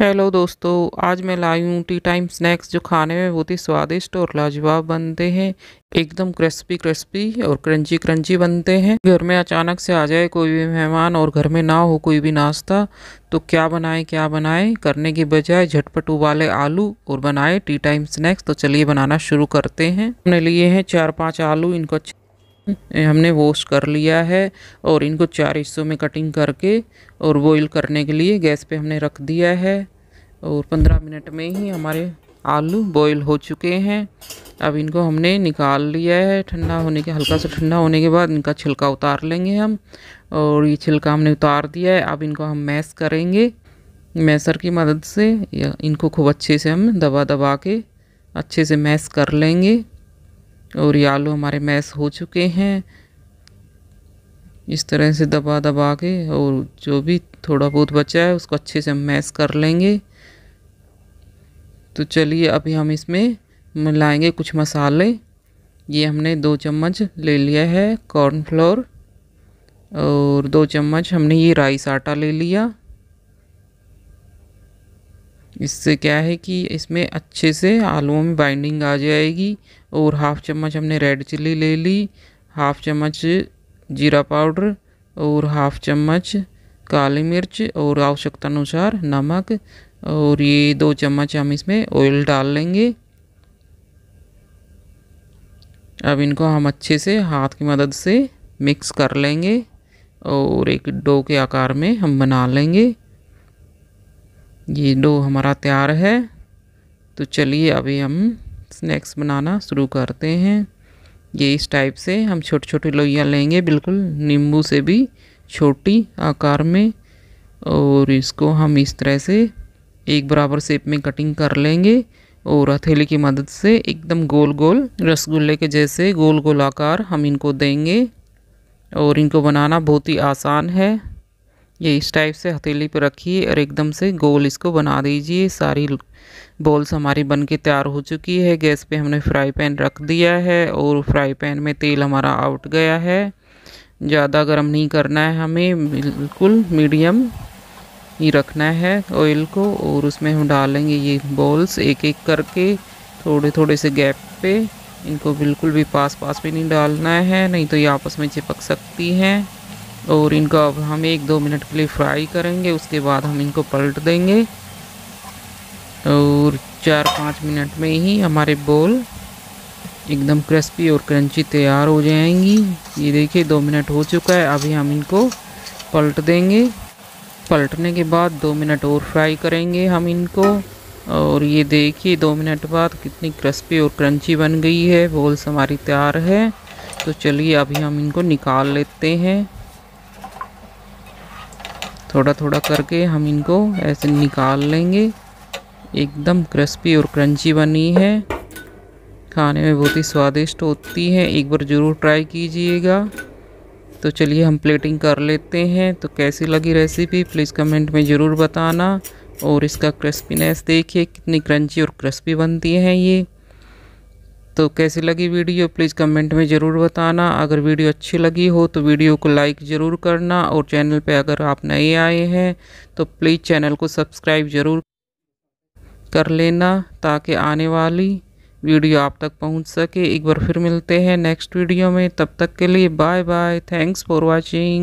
hello दोस्तों आज मैं लाई हूँ टी टाइम स्नैक्स जो खाने में बहुत ही स्वादिष्ट और लाजवाब बनते हैं एकदम क्रिस्पी क्रिस्पी और क्रंची क्रंची बनते हैं घर में अचानक से आ जाए कोई भी मेहमान और घर में ना हो कोई भी नाश्ता तो क्या बनाए क्या बनाए करने के बजाय झटपट उबाले आलू और बनाए टी टाइम स्नैक्स तो चलिए बनाना शुरू करते हैं हमने लिए हैं चार पाँच आलू इनको हमने वॉश कर लिया है और इनको चार हिस्सों में कटिंग करके और बॉईल करने के लिए गैस पे हमने रख दिया है और पंद्रह मिनट में ही हमारे आलू बॉईल हो चुके हैं अब इनको हमने निकाल लिया है ठंडा होने के हल्का सा ठंडा होने के बाद इनका छिलका उतार लेंगे हम और ये छिलका हमने उतार दिया है अब इनको हम मैश करेंगे मैसर की मदद से इनको खूब अच्छे से हम दबा दबा के अच्छे से मैश कर लेंगे और ये आलू हमारे मैश हो चुके हैं इस तरह से दबा दबा के और जो भी थोड़ा बहुत बचा है उसको अच्छे से हम मैश कर लेंगे तो चलिए अभी हम इसमें मिलाएंगे कुछ मसाले ये हमने दो चम्मच ले लिया है कॉर्नफ्लोर और दो चम्मच हमने ये राइस आटा ले लिया इससे क्या है कि इसमें अच्छे से आलूओं में बाइंडिंग आ जाएगी और हाफ़ चम्मच हमने रेड चिल्ली ले ली हाफ़ चम्मच जीरा पाउडर और हाफ़ चम्मच काली मिर्च और आवश्यकतानुसार नमक और ये दो चम्मच हम इसमें ऑयल डाल लेंगे अब इनको हम अच्छे से हाथ की मदद से मिक्स कर लेंगे और एक डो के आकार में हम बना लेंगे ये डो हमारा तैयार है तो चलिए अभी हम स्नैक्स बनाना शुरू करते हैं ये इस टाइप से हम छोटे छोटे लोइयाँ लेंगे बिल्कुल नींबू से भी छोटी आकार में और इसको हम इस तरह से एक बराबर शेप में कटिंग कर लेंगे और हथेली की मदद से एकदम गोल गोल रसगुल्ले के जैसे गोल गोल आकार हम इनको देंगे और इनको बनाना बहुत ही आसान है ये इस टाइप से हथेली पर रखिए और एकदम से गोल इसको बना दीजिए सारी बॉल्स हमारी बन के तैयार हो चुकी है गैस पे हमने फ्राई पैन रख दिया है और फ्राई पैन में तेल हमारा आउट गया है ज़्यादा गर्म नहीं करना है हमें बिल्कुल मीडियम ही रखना है ऑयल को और उसमें हम डालेंगे ये बॉल्स एक एक करके थोड़े थोड़े से गैप पे इनको बिल्कुल भी पास पास भी नहीं डालना है नहीं तो ये आपस में चिपक सकती हैं और इनको अब हम एक दो मिनट के लिए फ्राई करेंगे उसके बाद हम इनको पलट देंगे और चार पाँच मिनट में ही हमारे बोल एकदम क्रिस्पी और क्रंची तैयार हो जाएंगी ये देखिए दो मिनट हो चुका है अभी हम इनको पलट देंगे पलटने के बाद दो मिनट और फ्राई करेंगे हम इनको और ये देखिए दो मिनट बाद कितनी क्रिस्पी और क्रंची बन गई है बोल्स हमारी तैयार है तो चलिए अभी हम इनको निकाल लेते हैं थोड़ा थोड़ा करके हम इनको ऐसे निकाल लेंगे एकदम क्रिस्पी और क्रंची बनी है खाने में बहुत ही स्वादिष्ट होती है एक बार ज़रूर ट्राई कीजिएगा तो चलिए हम प्लेटिंग कर लेते हैं तो कैसी लगी रेसिपी प्लीज़ कमेंट में ज़रूर बताना और इसका क्रिस्पीनेस देखिए कितनी क्रंची और क्रिस्पी बनती है ये तो कैसी लगी वीडियो प्लीज़ कमेंट में ज़रूर बताना अगर वीडियो अच्छी लगी हो तो वीडियो को लाइक ज़रूर करना और चैनल पे अगर आप नए आए हैं तो प्लीज़ चैनल को सब्सक्राइब ज़रूर कर लेना ताकि आने वाली वीडियो आप तक पहुंच सके एक बार फिर मिलते हैं नेक्स्ट वीडियो में तब तक के लिए bye bye thanks for watching